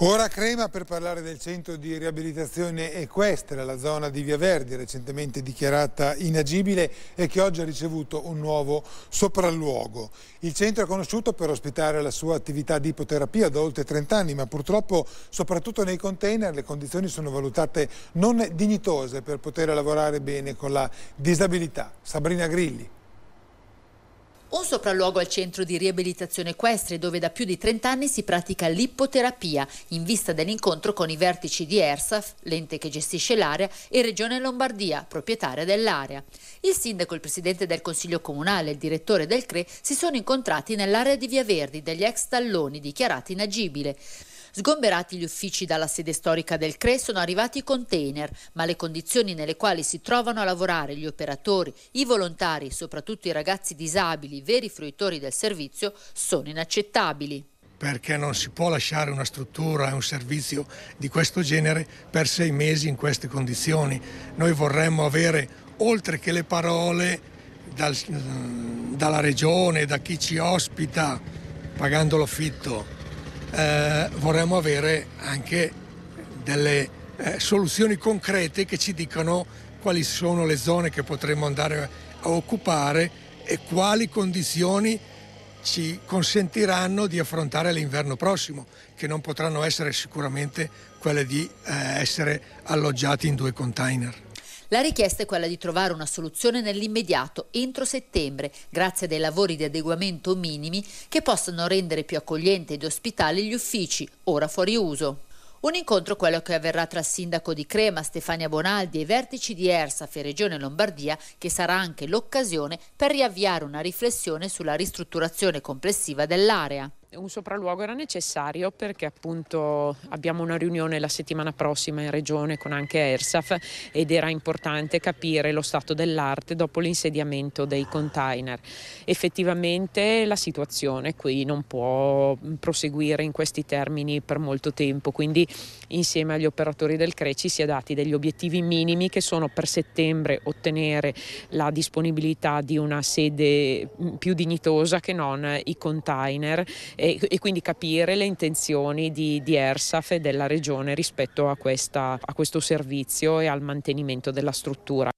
Ora Crema per parlare del centro di riabilitazione equestre, la zona di Via Verdi, recentemente dichiarata inagibile e che oggi ha ricevuto un nuovo sopralluogo. Il centro è conosciuto per ospitare la sua attività di ipoterapia da oltre 30 anni, ma purtroppo soprattutto nei container le condizioni sono valutate non dignitose per poter lavorare bene con la disabilità. Sabrina Grilli. Un sopralluogo al centro di riabilitazione equestre dove da più di 30 anni si pratica l'ippoterapia in vista dell'incontro con i vertici di ERSAF, l'ente che gestisce l'area, e Regione Lombardia, proprietaria dell'area. Il sindaco, il presidente del Consiglio Comunale e il direttore del CRE si sono incontrati nell'area di Via Verdi degli ex talloni dichiarati inagibile. Sgomberati gli uffici dalla sede storica del CRE sono arrivati i container, ma le condizioni nelle quali si trovano a lavorare gli operatori, i volontari, soprattutto i ragazzi disabili, veri fruitori del servizio sono inaccettabili. Perché non si può lasciare una struttura e un servizio di questo genere per sei mesi in queste condizioni. Noi vorremmo avere, oltre che le parole, dal, mm, dalla regione, da chi ci ospita, pagando l'affitto, eh, vorremmo avere anche delle eh, soluzioni concrete che ci dicano quali sono le zone che potremmo andare a occupare e quali condizioni ci consentiranno di affrontare l'inverno prossimo, che non potranno essere sicuramente quelle di eh, essere alloggiati in due container. La richiesta è quella di trovare una soluzione nell'immediato, entro settembre, grazie a dei lavori di adeguamento minimi che possano rendere più accoglienti ed ospitali gli uffici, ora fuori uso. Un incontro quello che avverrà tra il sindaco di Crema Stefania Bonaldi e i vertici di ERSAF e Regione Lombardia che sarà anche l'occasione per riavviare una riflessione sulla ristrutturazione complessiva dell'area un sopralluogo era necessario perché appunto abbiamo una riunione la settimana prossima in regione con anche ERSAF ed era importante capire lo stato dell'arte dopo l'insediamento dei container. Effettivamente la situazione qui non può proseguire in questi termini per molto tempo, quindi insieme agli operatori del CRECI si è dati degli obiettivi minimi che sono per settembre ottenere la disponibilità di una sede mm, più dignitosa che non i container. Eh, e, e quindi capire le intenzioni di, di, ERSAF e della Regione rispetto a, questa, a questo servizio e al mantenimento della struttura.